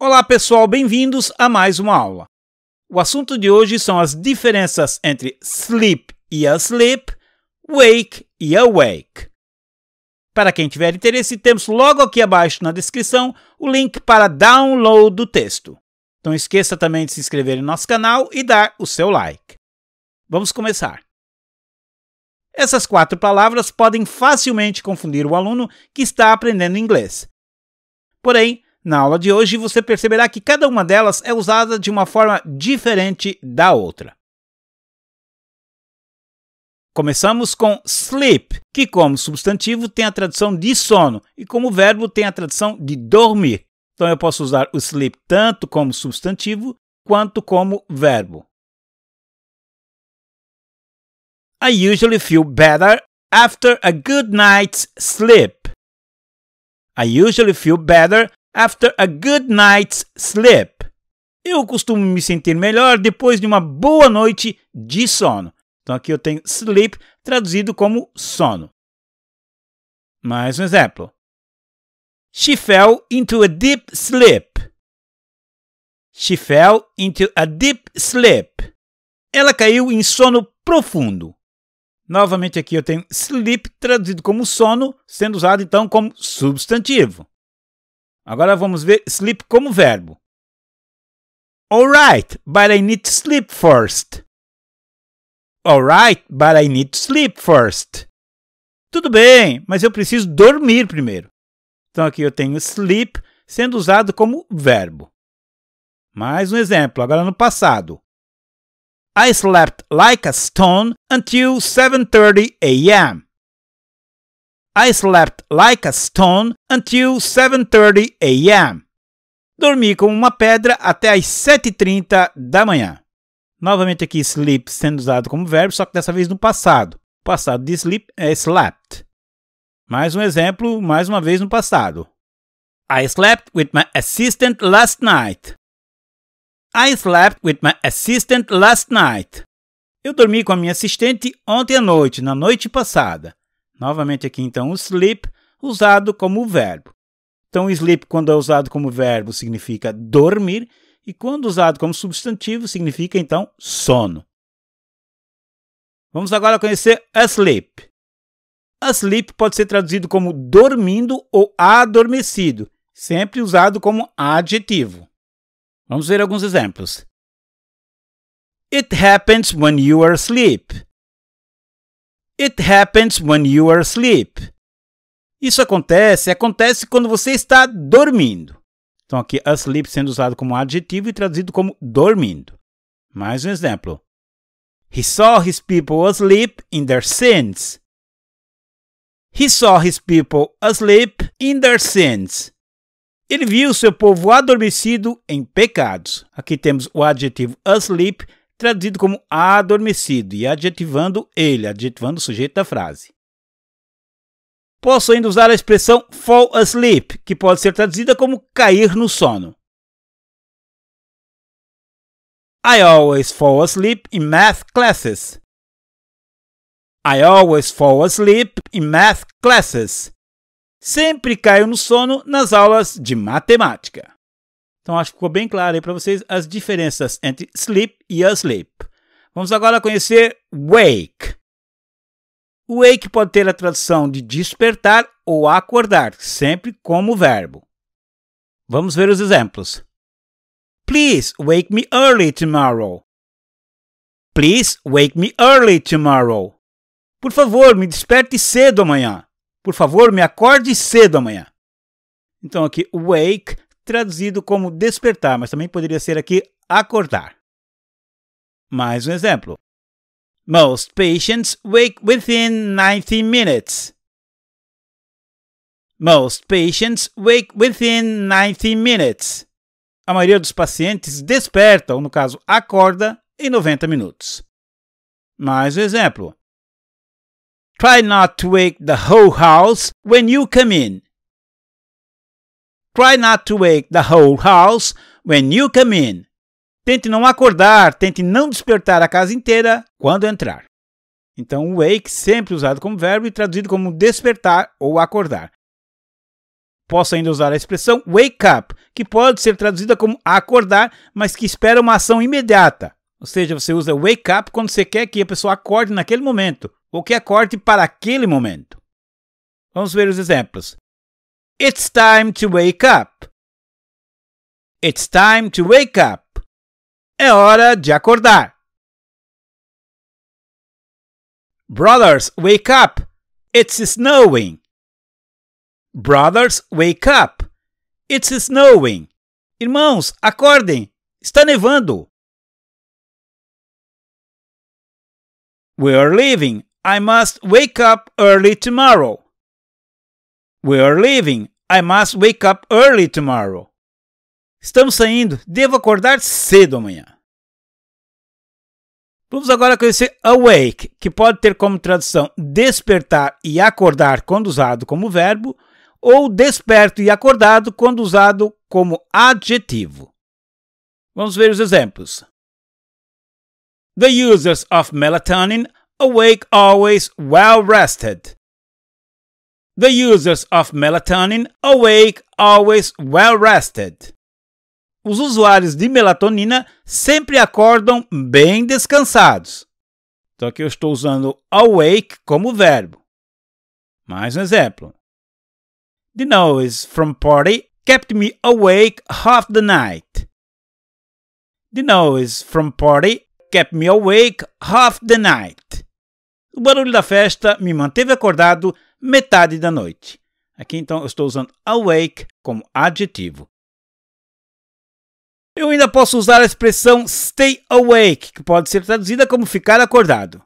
Olá pessoal, bem-vindos a mais uma aula. O assunto de hoje são as diferenças entre sleep e asleep, wake e awake. Para quem tiver interesse, temos logo aqui abaixo na descrição o link para download do texto. Não esqueça também de se inscrever no nosso canal e dar o seu like. Vamos começar. Essas quatro palavras podem facilmente confundir o aluno que está aprendendo inglês. Porém, na aula de hoje, você perceberá que cada uma delas é usada de uma forma diferente da outra. Começamos com sleep, que como substantivo tem a tradução de sono e como verbo tem a tradução de dormir. Então eu posso usar o sleep tanto como substantivo quanto como verbo. I usually feel better after a good night's sleep. I usually feel better after a good night's sleep. Eu costumo me sentir melhor depois de uma boa noite de sono. Então aqui eu tenho sleep traduzido como sono. Mais um exemplo. She fell into a deep sleep. She fell into a deep sleep. Ela caiu em sono profundo. Novamente aqui eu tenho sleep traduzido como sono, sendo usado então como substantivo. Agora vamos ver sleep como verbo. Alright, but I need to sleep first. Alright, but I need to sleep first. Tudo bem, mas eu preciso dormir primeiro. Então aqui eu tenho sleep sendo usado como verbo. Mais um exemplo, agora no passado. I slept like a stone until 7:30 a.m. I slept like a stone until 7:30 a.m. Dormi como uma pedra até as 7:30 da manhã. Novamente aqui sleep sendo usado como verbo, só que dessa vez no passado. O passado de sleep é slept. Mais um exemplo, mais uma vez no passado. I slept with my assistant last night. I slept with my assistant last night. Eu dormi com a minha assistente ontem à noite, na noite passada. Novamente aqui então o sleep usado como verbo. Então sleep quando é usado como verbo significa dormir e quando usado como substantivo significa então sono. Vamos agora conhecer asleep. Asleep pode ser traduzido como dormindo ou adormecido, sempre usado como adjetivo. Vamos ver alguns exemplos. It happens when you are asleep. It happens when you are asleep. Isso acontece, acontece quando você está dormindo. Então aqui asleep sendo usado como adjetivo e traduzido como dormindo. Mais um exemplo. He saw his people asleep in their sins. He saw his people asleep in their sins. Ele viu seu povo adormecido em pecados. Aqui temos o adjetivo asleep traduzido como adormecido e adjetivando ele, adjetivando o sujeito da frase. Posso ainda usar a expressão fall asleep, que pode ser traduzida como cair no sono. I always fall asleep in math classes. I always fall asleep in math classes. Sempre caio no sono nas aulas de matemática. Então acho que ficou bem claro aí para vocês as diferenças entre sleep e asleep. Vamos agora conhecer wake. Wake pode ter a tradução de despertar ou acordar, sempre como verbo. Vamos ver os exemplos. Please wake me early tomorrow. Please wake me early tomorrow. Por favor, me desperte cedo amanhã. Por favor, me acorde cedo amanhã. Então aqui wake traduzido como despertar, mas também poderia ser aqui acordar. Mais um exemplo. Most patients wake within 90 minutes. Most patients wake within 90 minutes. A maioria dos pacientes desperta, ou no caso, acorda, em 90 minutos. Mais um exemplo. Try not to wake the whole house when you come in. Try not to wake the whole house when you come in. Tente não acordar, tente não despertar a casa inteira quando entrar. Então, wake sempre usado como verbo e traduzido como despertar ou acordar. Posso ainda usar a expressão wake up, que pode ser traduzida como acordar, mas que espera uma ação imediata. Ou seja, você usa wake up quando você quer que a pessoa acorde naquele momento, ou que acorde para aquele momento. Vamos ver os exemplos. It's time to wake up. It's time to wake up. É hora de acordar. Brothers, wake up. It's snowing. Brothers, wake up. It's snowing. Irmãos, acordem. Está nevando. We are leaving. I must wake up early tomorrow. We are leaving. I must wake up early tomorrow. Estamos saindo. Devo acordar cedo amanhã. Vamos agora conhecer awake, que pode ter como tradução despertar e acordar quando usado como verbo, ou desperto e acordado quando usado como adjetivo. Vamos ver os exemplos. The users of melatonin awake always well rested the users of melatonin awake always well rested. Os usuários de melatonina sempre acordam bem descansados. Então aqui eu estou usando awake como verbo. Mais um exemplo. The noise from party kept me awake half the night. The noise from party kept me awake half the night. O barulho da festa me manteve acordado metade da noite. Aqui então eu estou usando awake como adjetivo. Eu ainda posso usar a expressão stay awake, que pode ser traduzida como ficar acordado.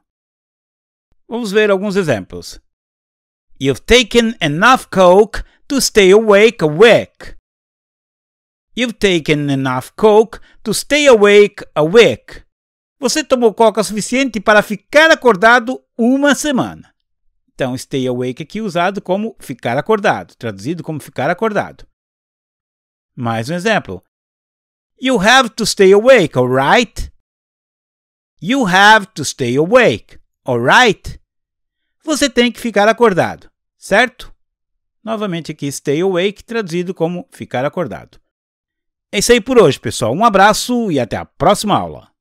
Vamos ver alguns exemplos. You've taken enough coke to stay awake awake. You've taken enough coke to stay awake awake. Você tomou coca suficiente para ficar acordado uma semana. Então, stay awake aqui usado como ficar acordado, traduzido como ficar acordado. Mais um exemplo. You have to stay awake, alright? You have to stay awake, alright? Você tem que ficar acordado, certo? Novamente aqui, stay awake, traduzido como ficar acordado. É isso aí por hoje, pessoal. Um abraço e até a próxima aula.